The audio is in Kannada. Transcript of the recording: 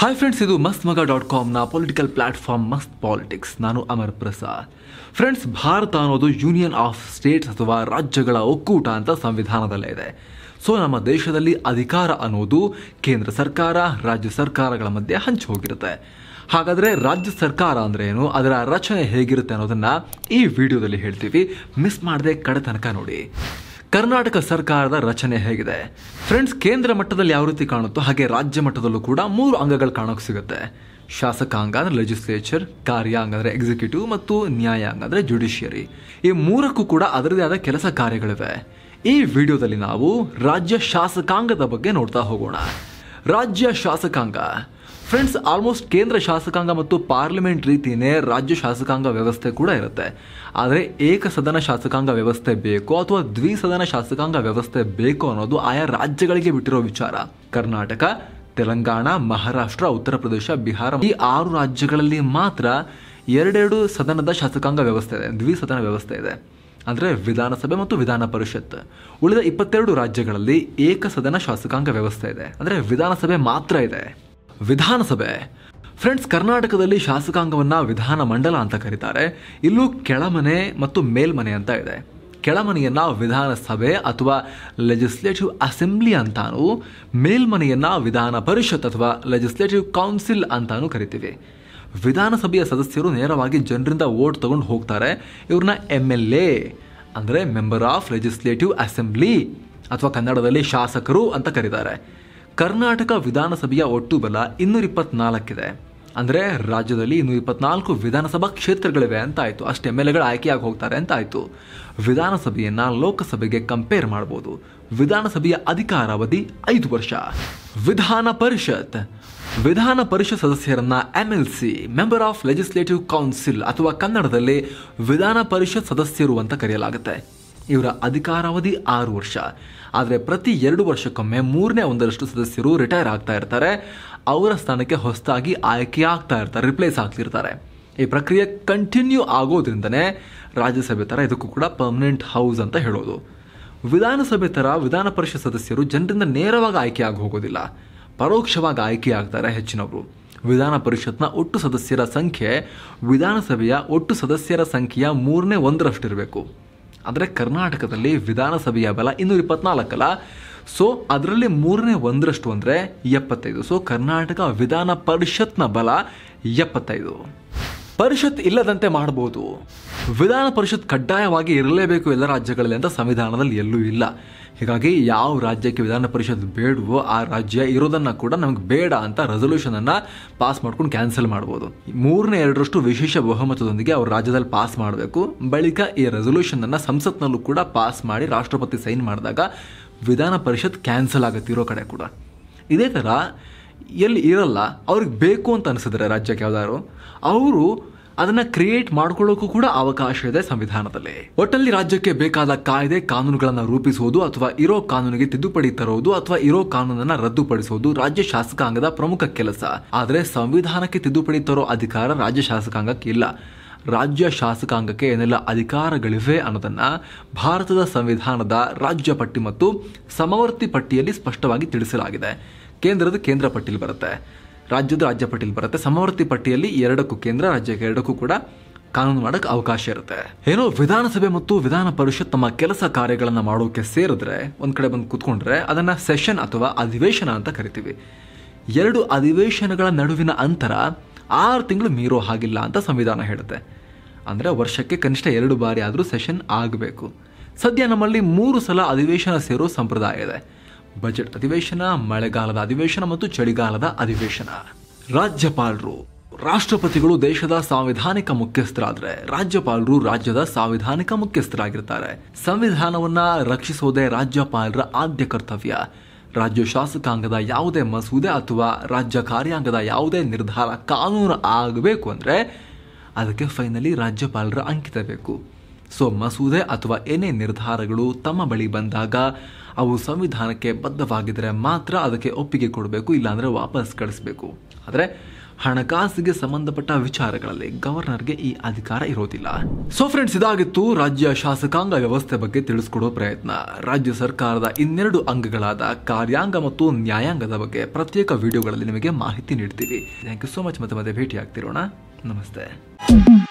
ಹಾಯ್ ಫ್ರೆಂಡ್ಸ್ ಇದು ಮಸ್ತ್ ಮಗ ಡಾಟ್ ಕಾಮ್ನ ಪೊಲಿಟಿಕಲ್ ಪ್ಲಾಟ್ಫಾರ್ಮ್ ಮಸ್ತ್ ಪಾಲಿಟಿಕ್ಸ್ ನಾನು ಅಮರ್ ಪ್ರಸಾದ್ ಫ್ರೆಂಡ್ಸ್ ಭಾರತ ಅನ್ನೋದು ಯೂನಿಯನ್ ಆಫ್ ಸ್ಟೇಟ್ಸ್ ಅಥವಾ ರಾಜ್ಯಗಳ ಒಕ್ಕೂಟ ಅಂತ ಸಂವಿಧಾನದಲ್ಲೇ ಇದೆ ಸೊ ನಮ್ಮ ದೇಶದಲ್ಲಿ ಅಧಿಕಾರ ಅನ್ನೋದು ಕೇಂದ್ರ ಸರ್ಕಾರ ರಾಜ್ಯ ಸರ್ಕಾರಗಳ ಮಧ್ಯೆ ಹಂಚಿ ಹೋಗಿರುತ್ತೆ ಹಾಗಾದರೆ ರಾಜ್ಯ ಸರ್ಕಾರ ಅಂದ್ರೆ ಏನು ಅದರ ರಚನೆ ಹೇಗಿರುತ್ತೆ ಅನ್ನೋದನ್ನು ಈ ವಿಡಿಯೋದಲ್ಲಿ ಹೇಳ್ತೀವಿ ಮಿಸ್ ಮಾಡದೆ ಕಡೆ ತನಕ ನೋಡಿ ಕರ್ನಾಟಕ ಸರ್ಕಾರದ ರಚನೆ ಹೇಗಿದೆ ಫ್ರೆಂಡ್ಸ್ ಕೇಂದ್ರ ಮಟ್ಟದಲ್ಲಿ ಯಾವ ರೀತಿ ಕಾಣುತ್ತೋ ಹಾಗೆ ರಾಜ್ಯ ಮಟ್ಟದಲ್ಲೂ ಕೂಡ ಮೂರು ಅಂಗಗಳು ಕಾಣೋಕೆ ಸಿಗುತ್ತೆ ಶಾಸಕಾಂಗ ಅಂದರೆ ಲೆಜಿಸ್ಲೇಚರ್ ಕಾರ್ಯಾಂಗ ಅಂದರೆ ಎಕ್ಸಿಕ್ಯೂಟಿವ್ ಮತ್ತು ನ್ಯಾಯಾಂಗ ಅಂದರೆ ಜುಡಿಷಿಯರಿ ಈ ಮೂರಕ್ಕೂ ಕೂಡ ಅದರದೇ ಆದ ಕೆಲಸ ಕಾರ್ಯಗಳಿವೆ ಈ ವಿಡಿಯೋದಲ್ಲಿ ನಾವು ರಾಜ್ಯ ಶಾಸಕಾಂಗದ ಬಗ್ಗೆ ನೋಡ್ತಾ ಹೋಗೋಣ ರಾಜ್ಯ ಶಾಸಕಾಂಗ ಫ್ರೆಂಡ್ಸ್ ಆಲ್ಮೋಸ್ಟ್ ಕೇಂದ್ರ ಶಾಸಕಾಂಗ ಮತ್ತು ಪಾರ್ಲಿಮೆಂಟ್ ರೀತಿಯೇ ರಾಜ್ಯ ಶಾಸಕಾಂಗ ವ್ಯವಸ್ಥೆ ಕೂಡ ಇರುತ್ತೆ ಆದರೆ ಏಕಸದನ ಶಾಸಕಾಂಗ ವ್ಯವಸ್ಥೆ ಬೇಕು ಅಥವಾ ದ್ವಿಸದನ ಶಾಸಕಾಂಗ ವ್ಯವಸ್ಥೆ ಬೇಕು ಅನ್ನೋದು ಆಯಾ ರಾಜ್ಯಗಳಿಗೆ ಬಿಟ್ಟಿರೋ ವಿಚಾರ ಕರ್ನಾಟಕ ತೆಲಂಗಾಣ ಮಹಾರಾಷ್ಟ್ರ ಉತ್ತರ ಪ್ರದೇಶ ಬಿಹಾರ ಈ ಆರು ರಾಜ್ಯಗಳಲ್ಲಿ ಮಾತ್ರ ಎರಡೆರಡು ಸದನದ ಶಾಸಕಾಂಗ ವ್ಯವಸ್ಥೆ ಇದೆ ದ್ವಿಸದನ ವ್ಯವಸ್ಥೆ ಇದೆ ಅಂದರೆ ವಿಧಾನಸಭೆ ಮತ್ತು ವಿಧಾನ ಪರಿಷತ್ ಉಳಿದ ಇಪ್ಪತ್ತೆರಡು ರಾಜ್ಯಗಳಲ್ಲಿ ಏಕಸದನ ಶಾಸಕಾಂಗ ವ್ಯವಸ್ಥೆ ಇದೆ ಅಂದರೆ ವಿಧಾನಸಭೆ ಮಾತ್ರ ಇದೆ ವಿಧಾನಸಭೆ ಫ್ರೆಂಡ್ಸ್ ಕರ್ನಾಟಕದಲ್ಲಿ ಶಾಸಕಾಂಗವನ್ನು ಮಂಡಲ ಅಂತ ಕರೀತಾರೆ ಇಲ್ಲೂ ಕೆಳಮನೆ ಮತ್ತು ಮೇಲ್ಮನೆ ಅಂತ ಇದೆ ಕೆಳಮನೆಯನ್ನು ವಿಧಾನಸಭೆ ಅಥವಾ ಲೆಜಿಸ್ಲೇಟಿವ್ ಅಸೆಂಬ್ಲಿ ಅಂತಾನೂ ಮೇಲ್ಮನೆಯನ್ನು ವಿಧಾನ ಪರಿಷತ್ ಅಥವಾ ಲೆಜಿಸ್ಲೇಟಿವ್ ಕೌನ್ಸಿಲ್ ಅಂತಾನೂ ಕರಿತೀವಿ ವಿಧಾನಸಭೆಯ ಸದಸ್ಯರು ನೇರವಾಗಿ ಜನರಿಂದ ವೋಟ್ ತಗೊಂಡು ಹೋಗ್ತಾರೆ ಇವ್ರನ್ನ ಎಮ್ ಎಲ್ ಎ ಅಂದರೆ ಮೆಂಬರ್ ಆಫ್ ಲೆಜಿಸ್ಲೇಟಿವ್ ಅಸೆಂಬ್ಲಿ ಅಥವಾ ಕನ್ನಡದಲ್ಲಿ ಶಾಸಕರು ಅಂತ ಕರೀತಾರೆ ಕರ್ನಾಟಕ ವಿಧಾನಸಭೆಯ ಒಟ್ಟು ಬಲ ಇನ್ನೂರ ಇಪ್ಪತ್ನಾಲ್ಕಿದೆ ಅಂದರೆ ರಾಜ್ಯದಲ್ಲಿ ಇನ್ನೂರ ಇಪ್ಪತ್ನಾಲ್ಕು ವಿಧಾನಸಭಾ ಕ್ಷೇತ್ರಗಳಿವೆ ಅಂತ ಅಷ್ಟು ಎಮ್ ಎಲ್ ಎಗಳು ಆಯ್ಕೆಯಾಗಿ ಹೋಗ್ತಾರೆ ಅಂತ ವಿಧಾನಸಭೆಯನ್ನು ಲೋಕಸಭೆಗೆ ಕಂಪೇರ್ ಮಾಡ್ಬೋದು ವಿಧಾನಸಭೆಯ ಅಧಿಕಾರಾವಧಿ ಐದು ವರ್ಷ ವಿಧಾನ ಪರಿಷತ್ ವಿಧಾನ ಪರಿಷತ್ ಸದಸ್ಯರನ್ನ C member of legislative council ಅಥವಾ ಕನ್ನಡದಲ್ಲಿ ವಿಧಾನ ಪರಿಷತ್ ಸದಸ್ಯರು ಅಂತ ಕರೆಯಲಾಗುತ್ತೆ ಇವರ ಅಧಿಕಾರಾವಧಿ ಆರು ವರ್ಷ ಆದರೆ ಪ್ರತಿ ಎರಡು ವರ್ಷಕ್ಕೊಮ್ಮೆ ಮೂರನೇ ಒಂದರಷ್ಟು ಸದಸ್ಯರು ರಿಟೈರ್ ಆಗ್ತಾ ಇರ್ತಾರೆ ಅವರ ಸ್ಥಾನಕ್ಕೆ ಹೊಸದಾಗಿ ಆಯ್ಕೆ ಆಗ್ತಾ ಇರ್ತಾರೆ ರಿಪ್ಲೇಸ್ ಆಗ್ತಿರ್ತಾರೆ ಈ ಪ್ರಕ್ರಿಯೆ ಕಂಟಿನ್ಯೂ ಆಗೋದ್ರಿಂದನೇ ರಾಜ್ಯಸಭೆ ಥರ ಇದಕ್ಕೂ ಕೂಡ ಪರ್ಮನೆಂಟ್ ಹೌಸ್ ಅಂತ ಹೇಳೋದು ವಿಧಾನಸಭೆ ಥರ ವಿಧಾನ ಪರಿಷತ್ ಸದಸ್ಯರು ಜನರಿಂದ ನೇರವಾಗಿ ಆಯ್ಕೆಯಾಗಿ ಹೋಗೋದಿಲ್ಲ ಪರೋಕ್ಷವಾಗಿ ಆಗ್ತಾರೆ ಹೆಚ್ಚಿನವರು ವಿಧಾನ ಪರಿಷತ್ನ ಒಟ್ಟು ಸದಸ್ಯರ ಸಂಖ್ಯೆ ವಿಧಾನಸಭೆಯ ಒಟ್ಟು ಸದಸ್ಯರ ಸಂಖ್ಯೆಯ ಮೂರನೇ ಒಂದರಷ್ಟಿರಬೇಕು ಆದರೆ ಕರ್ನಾಟಕದಲ್ಲಿ ವಿಧಾನಸಭೆಯ ಬಲ ಇನ್ನೂರ ಇಪ್ಪತ್ನಾಲ್ಕಲ್ಲ ಸೊ ಅದರಲ್ಲಿ ಮೂರನೇ ಒಂದರಷ್ಟು ಅಂದರೆ ಎಪ್ಪತ್ತೈದು ಸೊ ಕರ್ನಾಟಕ ವಿಧಾನ ಪರಿಷತ್ನ ಬಲ ಎಪ್ಪತ್ತೈದು ಪರಿಷತ್ ಇಲ್ಲದಂತೆ ಮಾಡಬಹುದು ವಿಧಾನ ಪರಿಷತ್ ಕಡ್ಡಾಯವಾಗಿ ಇರಲೇಬೇಕು ಎಲ್ಲ ರಾಜ್ಯಗಳಲ್ಲಿ ಅಂತ ಸಂವಿಧಾನದಲ್ಲಿ ಎಲ್ಲೂ ಇಲ್ಲ ಹೀಗಾಗಿ ಯಾವ ರಾಜ್ಯಕ್ಕೆ ವಿಧಾನ ಪರಿಷತ್ ಬೇಡವೋ ಆ ರಾಜ್ಯ ಇರೋದನ್ನು ಕೂಡ ನಮಗೆ ಬೇಡ ಅಂತ ರೆಸೊಲ್ಯೂಷನನ್ನು ಪಾಸ್ ಮಾಡ್ಕೊಂಡು ಕ್ಯಾನ್ಸಲ್ ಮಾಡ್ಬೋದು ಮೂರನೇ ಎರಡರಷ್ಟು ವಿಶೇಷ ಬಹುಮತದೊಂದಿಗೆ ಅವರು ರಾಜ್ಯದಲ್ಲಿ ಪಾಸ್ ಮಾಡಬೇಕು ಬಳಿಕ ಈ ರೆಸೊಲ್ಯೂಷನನ್ನು ಸಂಸತ್ನಲ್ಲೂ ಕೂಡ ಪಾಸ್ ಮಾಡಿ ರಾಷ್ಟ್ರಪತಿ ಸೈನ್ ಮಾಡಿದಾಗ ವಿಧಾನ ಪರಿಷತ್ ಕ್ಯಾನ್ಸಲ್ ಆಗುತ್ತೆ ಇರೋ ಕಡೆ ಕೂಡ ಇದೇ ಥರ ಎಲ್ಲಿ ಇರಲ್ಲ ಅವ್ರಿಗೆ ಬೇಕು ಅಂತ ಅನಿಸಿದ್ರೆ ರಾಜ್ಯಕ್ಕೆ ಯಾವ್ದಾದ್ರು ಅವರು ಅದನ್ನ ಕ್ರಿಯೇಟ್ ಮಾಡ್ಕೊಳ್ಳೋಕೂ ಕೂಡ ಅವಕಾಶ ಇದೆ ಸಂವಿಧಾನದಲ್ಲಿ ಒಟ್ಟಲ್ಲಿ ರಾಜ್ಯಕ್ಕೆ ಬೇಕಾದ ಕಾಯ್ದೆ ಕಾನೂನುಗಳನ್ನ ರೂಪಿಸುವುದು ಅಥವಾ ಇರೋ ಕಾನೂನಿಗೆ ತಿದ್ದುಪಡಿ ತರುವುದು ಅಥವಾ ಇರೋ ಕಾನೂನನ್ನ ರದ್ದುಪಡಿಸುವುದು ರಾಜ್ಯ ಶಾಸಕಾಂಗದ ಪ್ರಮುಖ ಕೆಲಸ ಆದರೆ ಸಂವಿಧಾನಕ್ಕೆ ತಿದ್ದುಪಡಿ ತರೋ ಅಧಿಕಾರ ರಾಜ್ಯ ಶಾಸಕಾಂಗಕ್ಕೆ ಇಲ್ಲ ರಾಜ್ಯ ಶಾಸಕಾಂಗಕ್ಕೆ ಏನೆಲ್ಲ ಅಧಿಕಾರಗಳಿವೆ ಅನ್ನೋದನ್ನ ಭಾರತದ ಸಂವಿಧಾನದ ರಾಜ್ಯ ಪಟ್ಟಿ ಮತ್ತು ಸಮವರ್ತಿ ಪಟ್ಟಿಯಲ್ಲಿ ಸ್ಪಷ್ಟವಾಗಿ ತಿಳಿಸಲಾಗಿದೆ ಕೇಂದ್ರದ ಕೇಂದ್ರ ಪಟ್ಟಿಲಿ ಬರುತ್ತೆ ರಾಜ್ಯದ ರಾಜ್ಯ ಪಟ್ಟಿಯಲ್ಲಿ ಬರುತ್ತೆ ಸಮವರ್ತಿ ಪಟ್ಟಿಯಲ್ಲಿ ಎರಡಕ್ಕೂ ಕೇಂದ್ರ ರಾಜ್ಯಕ್ಕೆ ಎರಡಕ್ಕೂ ಕೂಡ ಕಾನೂನು ಮಾಡೋಕೆ ಅವಕಾಶ ಇರುತ್ತೆ ಏನೋ ವಿಧಾನಸಭೆ ಮತ್ತು ವಿಧಾನ ಪರಿಷತ್ ತಮ್ಮ ಕೆಲಸ ಕಾರ್ಯಗಳನ್ನು ಮಾಡೋಕೆ ಸೇರಿದ್ರೆ ಒಂದ್ ಕಡೆ ಬಂದು ಕೂತ್ಕೊಂಡ್ರೆ ಅದನ್ನ ಸೆಷನ್ ಅಥವಾ ಅಧಿವೇಶನ ಅಂತ ಕರಿತೀವಿ ಎರಡು ಅಧಿವೇಶನಗಳ ನಡುವಿನ ಅಂತರ ಆರು ತಿಂಗಳು ಮೀರೋ ಹಾಗಿಲ್ಲ ಅಂತ ಸಂವಿಧಾನ ಹೇಳುತ್ತೆ ಅಂದ್ರೆ ವರ್ಷಕ್ಕೆ ಕನಿಷ್ಠ ಎರಡು ಬಾರಿ ಆದರೂ ಸೆಷನ್ ಆಗಬೇಕು ಸದ್ಯ ನಮ್ಮಲ್ಲಿ ಮೂರು ಸಲ ಅಧಿವೇಶನ ಸೇರೋ ಸಂಪ್ರದಾಯ ಇದೆ ಬಜೆಟ್ ಅಧಿವೇಶನ ಮಳೆಗಾಲದ ಅಧಿವೇಶನ ಮತ್ತು ಚಳಿಗಾಲದ ಅಧಿವೇಶನ ರಾಜ್ಯಪಾಲರು ರಾಷ್ಟ್ರಪತಿಗಳು ದೇಶದ ಸಾಂವಿಧಾನಿಕ ಮುಖ್ಯಸ್ಥರಾದ್ರೆ ರಾಜ್ಯಪಾಲರು ರಾಜ್ಯದ ಸಾಂವಿಧಾನಿಕ ಮುಖ್ಯಸ್ಥರಾಗಿರ್ತಾರೆ ಸಂವಿಧಾನವನ್ನ ರಕ್ಷಿಸುವುದೇ ರಾಜ್ಯಪಾಲರ ಆದ್ಯ ಕರ್ತವ್ಯ ರಾಜ್ಯ ಶಾಸಕಾಂಗದ ಯಾವುದೇ ಮಸೂದೆ ಅಥವಾ ರಾಜ್ಯ ಕಾರ್ಯಾಂಗದ ಯಾವುದೇ ನಿರ್ಧಾರ ಕಾನೂನು ಆಗಬೇಕು ಅಂದರೆ ಅದಕ್ಕೆ ಫೈನಲಿ ರಾಜ್ಯಪಾಲರ ಅಂಕಿತ ಬೇಕು ಸೊ ಮಸೂದೆ ಅಥವಾ ಏನೇ ನಿರ್ಧಾರಗಳು ತಮ್ಮ ಬಳಿ ಬಂದಾಗ ಅವು ಸಂವಿಧಾನಕ್ಕೆ ಬದ್ಧವಾಗಿದ್ದರೆ ಮಾತ್ರ ಅದಕ್ಕೆ ಒಪ್ಪಿಗೆ ಕೊಡಬೇಕು ಇಲ್ಲಾಂದರೆ ವಾಪಸ್ ಕಳಿಸಬೇಕು ಆದರೆ ಹಣಕಾಸಿಗೆ ಸಂಬಂಧಪಟ್ಟ ವಿಚಾರಗಳಲ್ಲಿ ಗವರ್ನರ್ಗೆ ಈ ಅಧಿಕಾರ ಇರೋದಿಲ್ಲ ಸೊ ಫ್ರೆಂಡ್ಸ್ ಇದಾಗಿತ್ತು ರಾಜ್ಯ ಶಾಸಕಾಂಗ ವ್ಯವಸ್ಥೆ ಬಗ್ಗೆ ತಿಳಿಸ್ಕೊಡೋ ಪ್ರಯತ್ನ ರಾಜ್ಯ ಸರ್ಕಾರದ ಇನ್ನೆರಡು ಅಂಗಗಳಾದ ಕಾರ್ಯಾಂಗ ಮತ್ತು ನ್ಯಾಯಾಂಗದ ಬಗ್ಗೆ ಪ್ರತ್ಯೇಕ ವಿಡಿಯೋಗಳಲ್ಲಿ ನಿಮಗೆ ಮಾಹಿತಿ ನೀಡ್ತೀವಿ ಥ್ಯಾಂಕ್ ಯು ಸೋ ಮಚ್ ಮತ್ತೆ ಮತ್ತೆ ಭೇಟಿ ಆಗ್ತಿರೋಣ ನಮಸ್ತೆ